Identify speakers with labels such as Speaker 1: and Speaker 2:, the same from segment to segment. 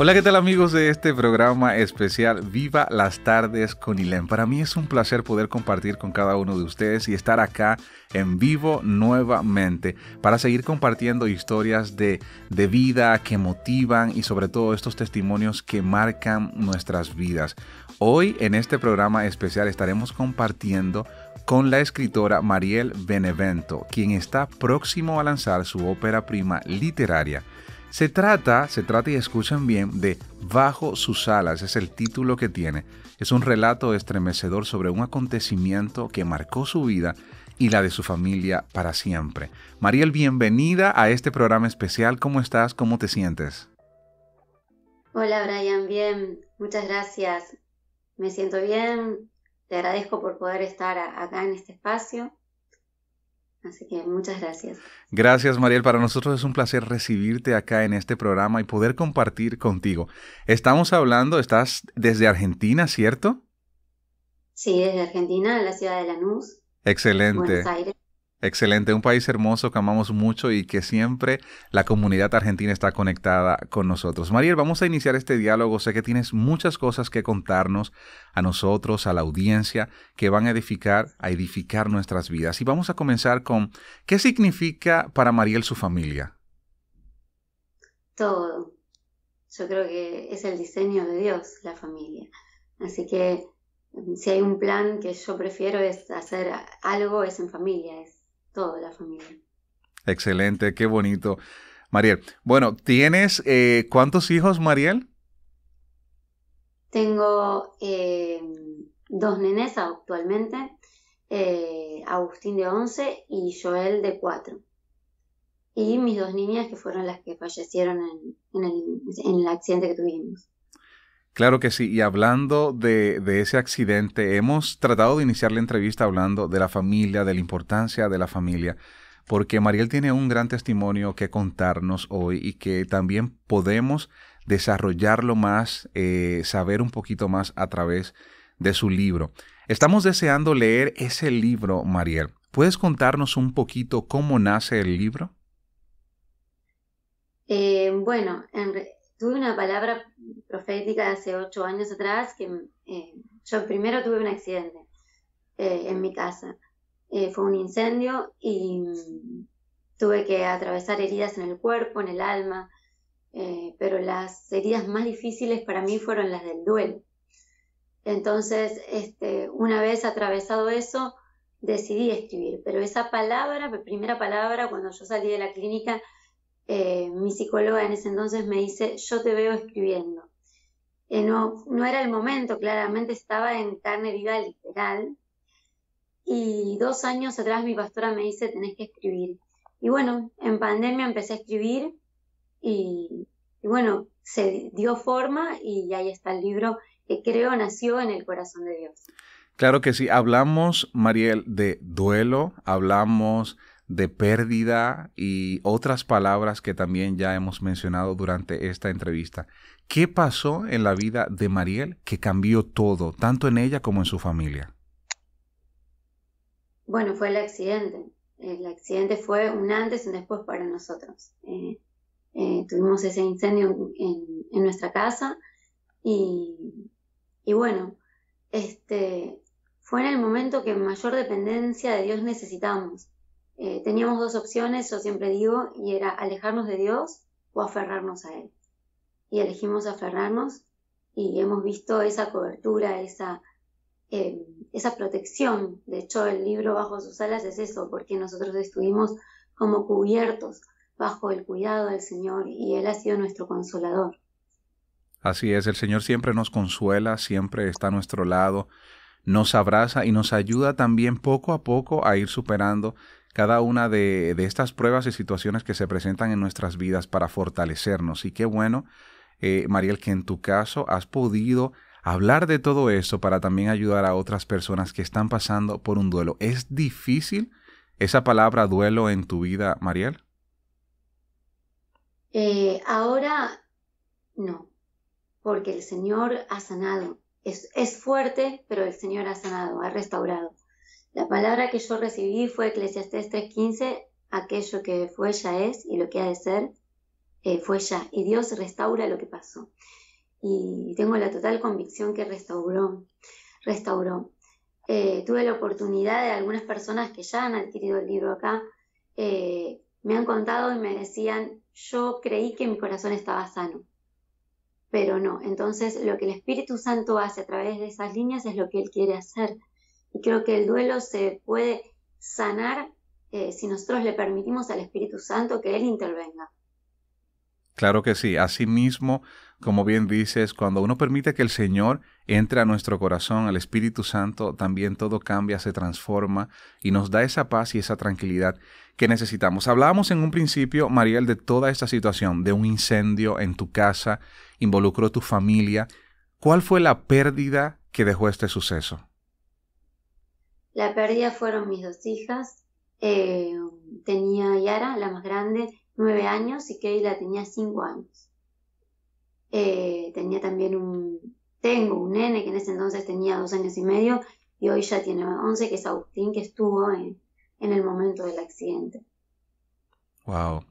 Speaker 1: Hola, ¿qué tal amigos de este programa especial Viva las tardes con Ilen? Para mí es un placer poder compartir con cada uno de ustedes y estar acá en vivo nuevamente para seguir compartiendo historias de, de vida que motivan y sobre todo estos testimonios que marcan nuestras vidas. Hoy en este programa especial estaremos compartiendo con la escritora Mariel Benevento, quien está próximo a lanzar su ópera prima literaria se trata, se trata y escuchen bien, de Bajo sus alas, es el título que tiene. Es un relato estremecedor sobre un acontecimiento que marcó su vida y la de su familia para siempre. Mariel, bienvenida a este programa especial. ¿Cómo estás? ¿Cómo te sientes?
Speaker 2: Hola Brian, bien, muchas gracias. Me siento bien, te agradezco por poder estar acá en este espacio Así que muchas gracias.
Speaker 1: Gracias, Mariel. Para nosotros es un placer recibirte acá en este programa y poder compartir contigo. Estamos hablando, estás desde Argentina, ¿cierto?
Speaker 2: Sí, desde Argentina, la ciudad de Lanús.
Speaker 1: Excelente. Buenos Aires. Excelente, un país hermoso que amamos mucho y que siempre la comunidad argentina está conectada con nosotros. Mariel, vamos a iniciar este diálogo. Sé que tienes muchas cosas que contarnos a nosotros, a la audiencia, que van a edificar, a edificar nuestras vidas. Y vamos a comenzar con, ¿qué significa para Mariel su familia?
Speaker 2: Todo. Yo creo que es el diseño de Dios, la familia. Así que mm, si hay un plan que yo prefiero es hacer algo, es en familia, toda la familia.
Speaker 1: Excelente, qué bonito. Mariel, bueno, ¿tienes eh, cuántos hijos, Mariel?
Speaker 2: Tengo eh, dos nenes actualmente, eh, Agustín de 11 y Joel de 4. Y mis dos niñas que fueron las que fallecieron en el accidente que tuvimos.
Speaker 1: Claro que sí, y hablando de, ese accidente, hemos tratado de iniciar la entrevista hablando de la familia, de la importancia de la familia, porque Mariel tiene un gran testimonio que contarnos hoy y que también podemos desarrollarlo más, eh, saber un poquito más a través de su libro. Estamos deseando leer ese libro, Mariel. ¿Puedes contarnos un poquito cómo nace el libro?
Speaker 2: Eh, bueno, en, tuve una palabra profética de hace ocho años atrás que eh, yo primero tuve un accidente eh, en mi casa. Eh, fue un incendio y mm, tuve que atravesar heridas en el cuerpo, en el alma, pero las heridas más difíciles para mí fueron las del duelo. Entonces, este, una vez atravesado eso, decidí escribir, pero esa palabra, primera palabra, cuando yo salí de la clínica, eh, mi psicóloga en ese entonces me dice, yo te veo escribiendo. Eh, no, no era el momento, claramente estaba en carne viva literal. Y dos años atrás mi pastora me dice, tenés que escribir. Y bueno, en pandemia empecé a escribir y, y bueno, se dio forma y ahí está el libro que creo nació en el corazón de Dios.
Speaker 1: Claro que sí, hablamos, Mariel, de duelo, hablamos de pérdida y otras palabras que también ya hemos mencionado durante esta entrevista. ¿Qué pasó en la vida de Mariel que cambió todo, tanto en ella como en su familia?
Speaker 2: Bueno, fue el accidente. El accidente fue un antes y un después para nosotros. Eh, eh, tuvimos ese incendio en, nuestra casa y, bueno, este, fue en el momento que mayor dependencia de Dios necesitamos eh, teníamos dos opciones, yo siempre digo, y era alejarnos de Dios o aferrarnos a Él. Y elegimos aferrarnos y hemos visto esa cobertura, esa, eh, esa protección. De hecho, el libro Bajo sus alas es eso, porque nosotros estuvimos como cubiertos bajo el cuidado del Señor y Él ha sido nuestro consolador.
Speaker 1: Así es, el Señor siempre nos consuela, siempre está a nuestro lado, nos abraza y nos ayuda también poco a poco a ir superando cada una de, estas pruebas y situaciones que se presentan en nuestras vidas para fortalecernos. Y qué bueno, eh, Mariel, que en tu caso has podido hablar de todo eso para también ayudar a otras personas que están pasando por un duelo. ¿Es difícil esa palabra duelo en tu vida, Mariel?
Speaker 2: Eh, ahora no, porque el Señor ha sanado. es fuerte, pero el Señor ha sanado, ha restaurado. La palabra que yo recibí fue Eclesiastés 3:15, aquello que fue ya es y lo que ha de ser eh, fue ya, y Dios restaura lo que pasó. Y tengo la total convicción que restauró, restauró. Eh, tuve la oportunidad de algunas personas que ya han adquirido el libro acá, eh, me han contado y me decían, yo creí que mi corazón estaba sano, pero no. Entonces lo que el Espíritu Santo hace a través de esas líneas es lo que Él quiere hacer y creo que el duelo se puede sanar eh, si nosotros le permitimos al Espíritu Santo que Él intervenga.
Speaker 1: Claro que sí. Asimismo, como bien dices, cuando uno permite que el Señor entre a nuestro corazón, al Espíritu Santo, también todo cambia, se transforma y nos da esa paz y esa tranquilidad que necesitamos. Hablábamos en un principio, Mariel, de toda esta situación, de un incendio en tu casa, involucró tu familia. ¿Cuál fue la pérdida que dejó este suceso?
Speaker 2: La pérdida fueron mis dos hijas. Eh, tenía Yara, la más grande, nueve años y Keila tenía cinco años. Eh, tenía también un, tengo un nene que en ese entonces tenía dos años y medio y hoy ya tiene once, que es Agustín, que estuvo en, el momento del accidente.
Speaker 1: Wow.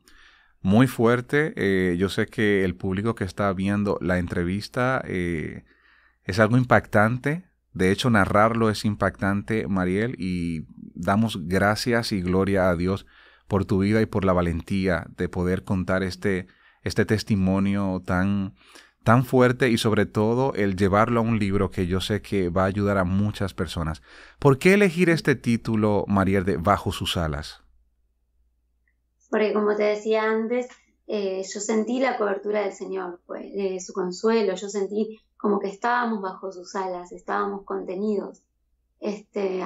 Speaker 1: Muy fuerte. Eh, yo sé que el público que está viendo la entrevista es algo impactante de hecho, narrarlo es impactante, Mariel, y damos gracias y gloria a Dios por tu vida y por la valentía de poder contar este, este testimonio tan, tan fuerte y sobre todo el llevarlo a un libro que yo sé que va a ayudar a muchas personas. ¿Por qué elegir este título, Mariel, de Bajo sus alas?
Speaker 2: Porque como te decía antes, eh, yo sentí la cobertura del Señor, pues, su consuelo, yo sentí como que estábamos bajo sus alas, estábamos contenidos. Este,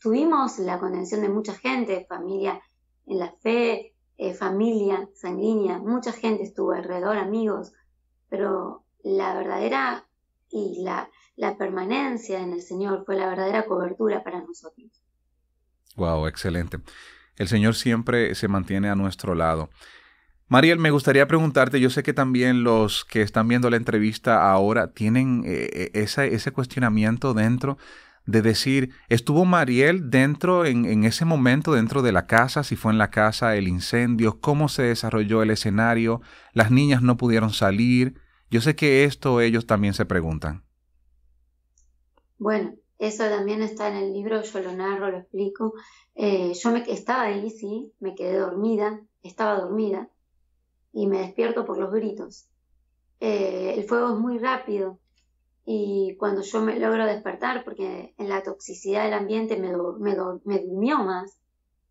Speaker 2: tuvimos la contención de mucha gente, familia en la fe, eh, familia sanguínea, mucha gente estuvo alrededor, amigos, pero la verdadera y la, la permanencia en el Señor fue la verdadera cobertura para nosotros.
Speaker 1: Wow, excelente. El Señor siempre se mantiene a nuestro lado. Mariel, me gustaría preguntarte, yo sé que también los que están viendo la entrevista ahora tienen eh, eh, ese cuestionamiento dentro de decir, ¿estuvo Mariel dentro en, ese momento, dentro de la casa? Si fue en la casa el incendio, cómo se desarrolló el escenario, las niñas no pudieron salir. Yo sé que esto ellos también se preguntan.
Speaker 2: Bueno, eso también está en el libro, yo lo narro, lo explico. Eh, yo me, estaba ahí, sí, me quedé dormida, estaba dormida y me despierto por los gritos. Eh, el fuego es muy rápido y cuando yo me logro despertar, porque en la toxicidad del ambiente me, durmió más,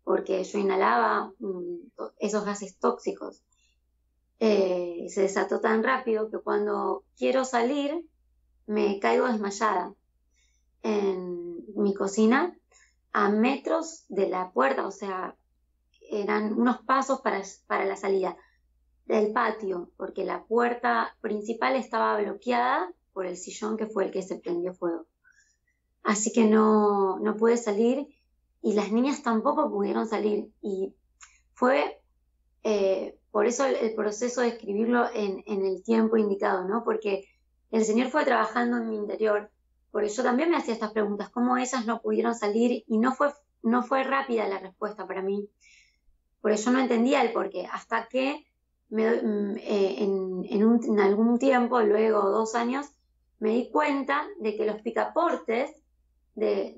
Speaker 2: porque yo inhalaba mm, esos gases tóxicos, eh, se desató tan rápido que cuando quiero salir me caigo desmayada en mi cocina a metros de la puerta, o sea, eran unos pasos para la salida del patio, porque la puerta principal estaba bloqueada por el sillón que fue el que se prendió fuego. Así que no, no pude salir y las niñas tampoco pudieron salir. Y fue eh, por eso el, proceso de escribirlo en, en, el tiempo indicado, ¿no? Porque el Señor fue trabajando en mi interior, por eso también me hacía estas preguntas, cómo esas no pudieron salir y no fue, no fue rápida la respuesta para mí, Por eso no entendía el por qué. hasta que me, mm, eh, en, algún tiempo, luego dos años, me di cuenta de que los picaportes de,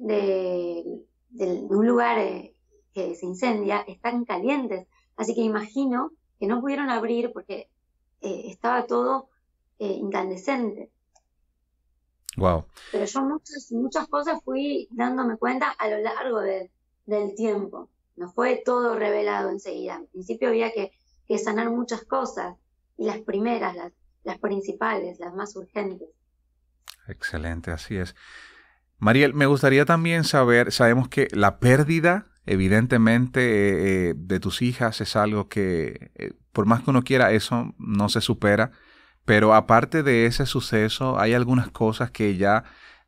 Speaker 2: un lugar eh, que se incendia están calientes. Así que imagino que no pudieron abrir porque eh, estaba todo incandescente. Wow. Pero yo muchas, muchas cosas fui dándome cuenta a lo largo del tiempo. No fue todo revelado enseguida. Al principio había que que sanar muchas cosas, y las primeras, las, las principales, las más urgentes.
Speaker 1: Excelente, así es. Mariel, me gustaría también saber, sabemos que la pérdida, evidentemente, eh, eh, de tus hijas es algo que, eh, por más que uno quiera, eso no se supera. Pero aparte de ese suceso, hay algunas cosas que ya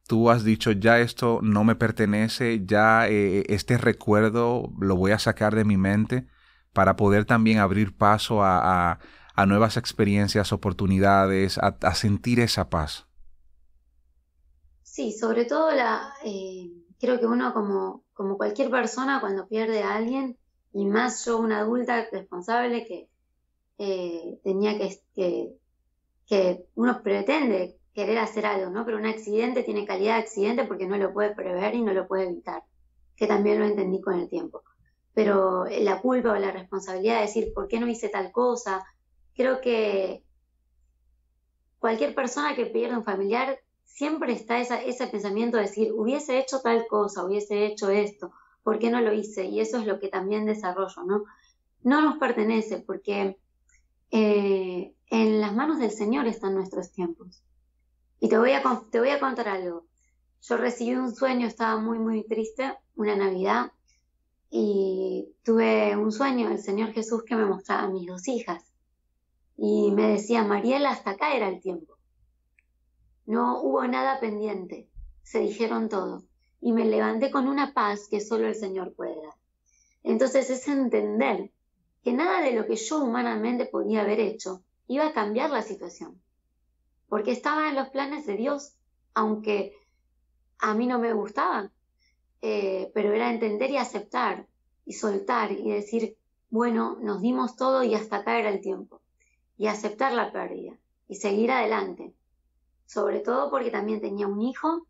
Speaker 1: tú has dicho, ya esto no me pertenece, ya este recuerdo lo voy a sacar de mi mente para poder también abrir paso a, nuevas experiencias, oportunidades, a, sentir esa paz.
Speaker 2: Sí, sobre todo la, eh, creo que uno como, cualquier persona cuando pierde a alguien, y más yo una adulta responsable que eh, tenía que, que, que, uno pretende querer hacer algo, ¿no? Pero un accidente tiene calidad de accidente porque no lo puede prever y no lo puede evitar, que también lo entendí con el tiempo pero la culpa o la responsabilidad de decir, ¿por qué no hice tal cosa? Creo que cualquier persona que pierde un familiar siempre está esa, ese pensamiento de decir, hubiese hecho tal cosa, hubiese hecho esto, ¿por qué no lo hice? Y eso es lo que también desarrollo, ¿no? No nos pertenece porque eh, en las manos del Señor están nuestros tiempos. Y te voy, te voy a contar algo. Yo recibí un sueño, estaba muy, muy triste, una Navidad, y tuve un sueño del Señor Jesús que me mostraba a mis dos hijas y me decía, Mariela, hasta acá era el tiempo. No hubo nada pendiente, se dijeron todo y me levanté con una paz que solo el Señor puede dar. Entonces es entender que nada de lo que yo humanamente podía haber hecho iba a cambiar la situación, porque estaba en los planes de Dios, aunque a mí no me gustaba, eh, pero era entender y aceptar y soltar y decir, bueno, nos dimos todo y hasta acá era el tiempo. Y aceptar la pérdida y seguir adelante. Sobre todo porque también tenía un hijo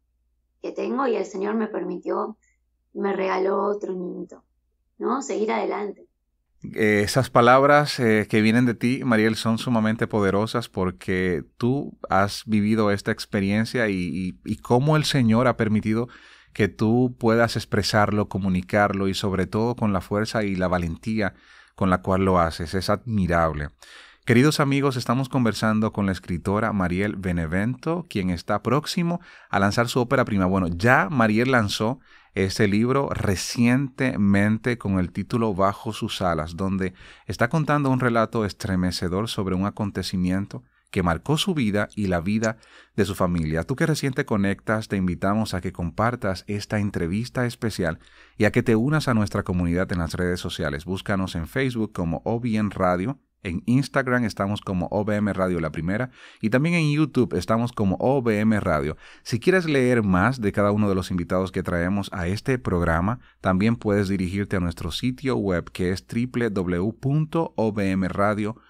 Speaker 2: que tengo y el Señor me permitió, me regaló otro niñito, ¿no? Seguir adelante.
Speaker 1: Eh, esas palabras eh, que vienen de ti, Mariel, son sumamente poderosas porque tú has vivido esta experiencia y, y cómo el Señor ha permitido que tú puedas expresarlo, comunicarlo y sobre todo con la fuerza y la valentía con la cual lo haces. Es admirable. Queridos amigos, estamos conversando con la escritora Mariel Benevento, quien está próximo a lanzar su ópera prima. Bueno, ya Mariel lanzó este libro recientemente con el título Bajo sus alas, donde está contando un relato estremecedor sobre un acontecimiento que marcó su vida y la vida de su familia. Tú que recién te conectas, te invitamos a que compartas esta entrevista especial y a que te unas a nuestra comunidad en las redes sociales. Búscanos en Facebook como OBN Radio, en Instagram estamos como OBM Radio La Primera y también en YouTube estamos como OBM Radio. Si quieres leer más de cada uno de los invitados que traemos a este programa, también puedes dirigirte a nuestro sitio web que es www.obmradio.com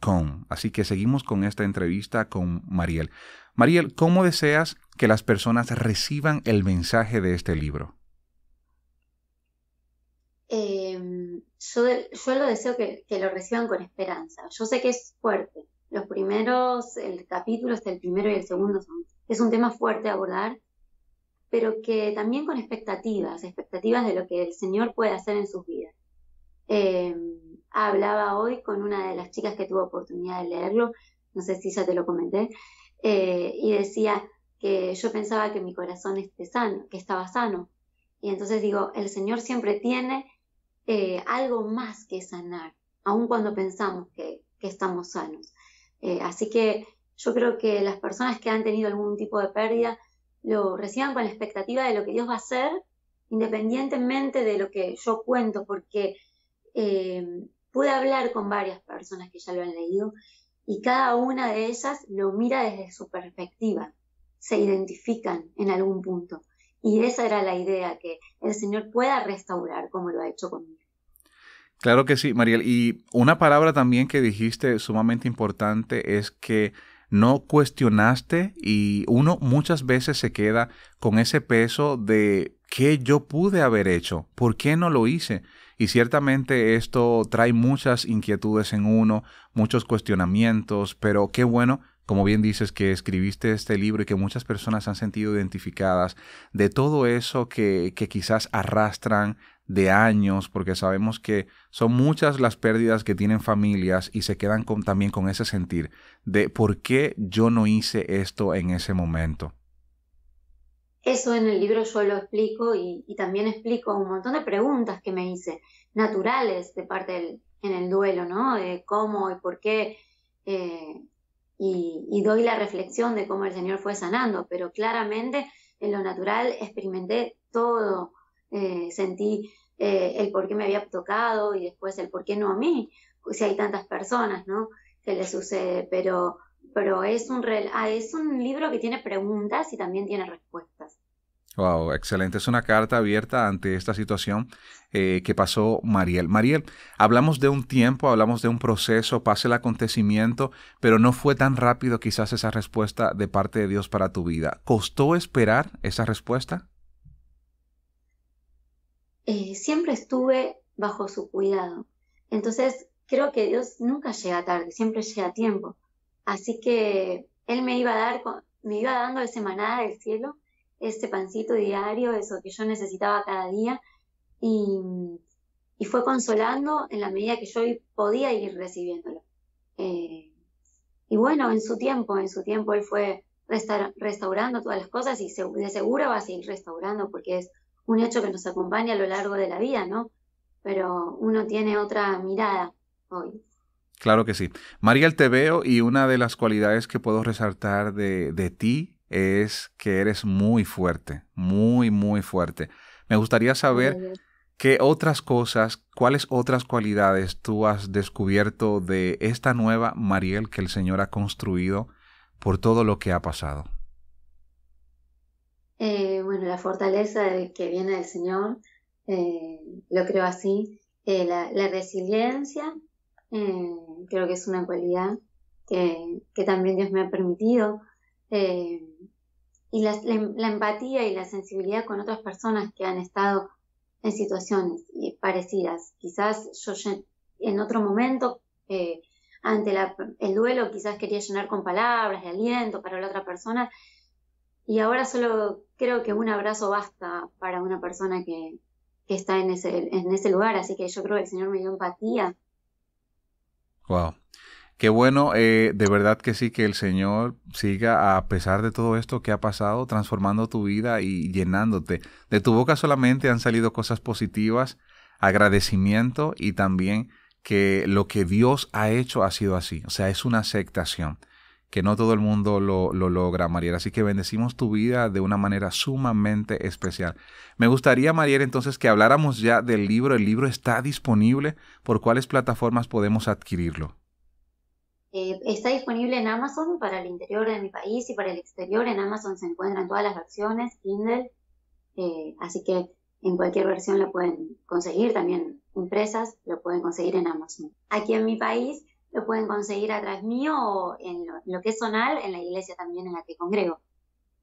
Speaker 1: com Así que seguimos con esta entrevista con Mariel. Mariel, ¿cómo deseas que las personas reciban el mensaje de este libro?
Speaker 2: Em, yo, yo, lo deseo que, lo reciban con esperanza. Yo sé que es fuerte. Los primeros, el capítulo hasta el primero y el segundo son, es un tema fuerte a abordar, pero que también con expectativas, expectativas de lo que el Señor puede hacer en sus vidas. Em, hablaba hoy con una de las chicas que tuvo oportunidad de leerlo, no sé si ya te lo comenté, eh, y decía que yo pensaba que mi corazón esté sano, que estaba sano. Y entonces digo, el Señor siempre tiene eh, algo más que sanar, aun cuando pensamos que, estamos sanos. Eh, así que yo creo que las personas que han tenido algún tipo de pérdida lo reciban con la expectativa de lo que Dios va a hacer, independientemente de lo que yo cuento, porque Pude hablar con varias personas que ya lo han leído y cada una de ellas lo mira desde su perspectiva, se identifican en algún punto. Y esa era la idea, que el Señor pueda restaurar como lo ha hecho conmigo.
Speaker 1: Claro que sí, Mariel. Y una palabra también que dijiste sumamente importante es que no cuestionaste y uno muchas veces se queda con ese peso de ¿Qué yo pude haber hecho? ¿Por qué no lo hice? Y ciertamente esto trae muchas inquietudes en uno, muchos cuestionamientos, pero qué bueno, como bien dices, que escribiste este libro y que muchas personas han sentido identificadas de todo eso que, quizás arrastran de años, porque sabemos que son muchas las pérdidas que tienen familias y se quedan también con ese sentir de por qué yo no hice esto en ese momento.
Speaker 2: Eso en el libro yo lo explico y, también explico un montón de preguntas que me hice, naturales de parte en el duelo, ¿no? De ¿Cómo y por qué? Eh, y, doy la reflexión de cómo el Señor fue sanando, pero claramente en lo natural experimenté todo, eh, sentí eh, el por qué me había tocado y después el por qué no a mí, si hay tantas personas, ¿no? Que le sucede, pero pero es un, ah, es un libro que tiene preguntas y también tiene respuestas.
Speaker 1: Wow, excelente. Es una carta abierta ante esta situación eh, que pasó Mariel. Mariel, hablamos de un tiempo, hablamos de un proceso, pasa el acontecimiento, pero no fue tan rápido quizás esa respuesta de parte de Dios para tu vida. ¿Costó esperar esa respuesta?
Speaker 2: Eh, siempre estuve bajo su cuidado. Entonces, creo que Dios nunca llega tarde, siempre llega a tiempo. Así que él me iba a dar, me iba dando de semanada del cielo ese pancito diario, eso que yo necesitaba cada día y, fue consolando en la medida que yo podía ir recibiéndolo. Eh, y bueno, en su tiempo, en su tiempo él fue restaurando todas las cosas y de seguro va a seguir restaurando porque es un hecho que nos acompaña a lo largo de la vida, ¿no? Pero uno tiene otra mirada hoy.
Speaker 1: Claro que sí. Mariel, te veo y una de las cualidades que puedo resaltar de, ti es que eres muy fuerte, muy, muy fuerte. Me gustaría saber qué otras cosas, cuáles otras cualidades tú has descubierto de esta nueva Mariel que el Señor ha construido por todo lo que ha pasado.
Speaker 2: Eh, bueno, la fortaleza que viene del Señor, eh, lo creo así, eh, la, la, resiliencia Mm, creo que es una cualidad que, también Dios me ha permitido. Eh, y la, empatía y la sensibilidad con otras personas que han estado en situaciones eh, parecidas. Quizás yo en otro momento, eh, ante el duelo, quizás quería llenar con palabras de aliento para la otra persona. Y ahora solo creo que un abrazo basta para una persona que, está en en ese lugar. Así que yo creo que el Señor me dio empatía
Speaker 1: Wow. Qué bueno, eh, de verdad que sí, que el Señor siga, a pesar de todo esto que ha pasado, transformando tu vida y llenándote. De tu boca solamente han salido cosas positivas, agradecimiento y también que lo que Dios ha hecho ha sido así. O sea, es una aceptación que no todo el mundo lo, logra, Mariela. Así que bendecimos tu vida de una manera sumamente especial. Me gustaría, Mariela, entonces que habláramos ya del libro. El libro está disponible. ¿Por cuáles plataformas podemos adquirirlo?
Speaker 2: Eh, está disponible en Amazon para el interior de mi país y para el exterior. En Amazon se encuentran todas las versiones, Kindle. Eh, así que en cualquier versión lo pueden conseguir. También empresas lo pueden conseguir en Amazon. Aquí en mi país lo pueden conseguir atrás mío o en lo, que es sonar, en la iglesia también en la que congrego.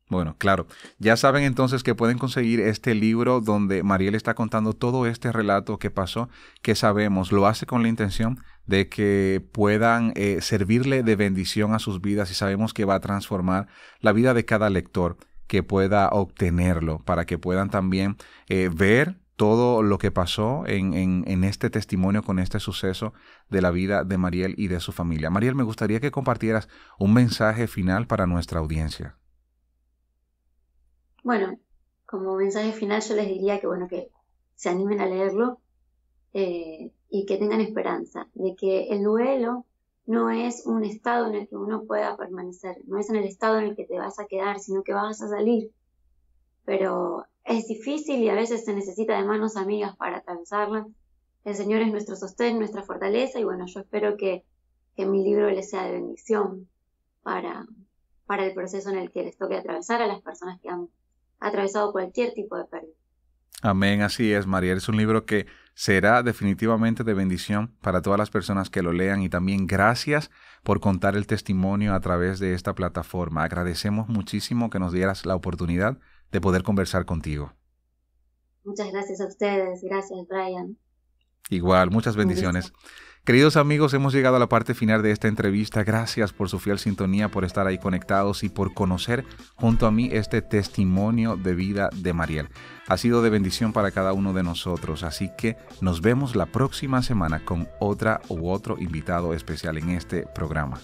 Speaker 1: Bueno, claro. Ya saben entonces que pueden conseguir este libro donde Mariel está contando todo este relato que pasó, que sabemos, lo hace con la intención de que puedan eh, servirle de bendición a sus vidas y sabemos que va a transformar la vida de cada lector que pueda obtenerlo, para que puedan también eh, ver todo lo que pasó en, este testimonio, con este suceso de la vida de Mariel y de su familia. Mariel, me gustaría que compartieras un mensaje final para nuestra audiencia.
Speaker 2: Bueno, como mensaje final yo les diría que bueno que se animen a leerlo eh, y que tengan esperanza de que el duelo no es un estado en el que uno pueda permanecer, no es en el estado en el que te vas a quedar, sino que vas a salir. Pero es difícil y a veces se necesita de manos amigas para atravesarla. El Señor es nuestro sostén, nuestra fortaleza y bueno, yo espero que, que mi libro les sea de bendición para, para el proceso en el que les toque atravesar a las personas que han atravesado cualquier tipo de pérdida.
Speaker 1: Amén, así es, María. Es un libro que será definitivamente de bendición para todas las personas que lo lean y también gracias por contar el testimonio a través de esta plataforma. Agradecemos muchísimo que nos dieras la oportunidad de poder conversar contigo.
Speaker 2: Muchas gracias a ustedes, gracias Brian.
Speaker 1: Igual, muchas bendiciones. Queridos amigos, hemos llegado a la parte final de esta entrevista. Gracias por su fiel sintonía, por estar ahí conectados y por conocer junto a mí este testimonio de vida de Mariel. Ha sido de bendición para cada uno de nosotros, así que nos vemos la próxima semana con otra u otro invitado especial en este programa.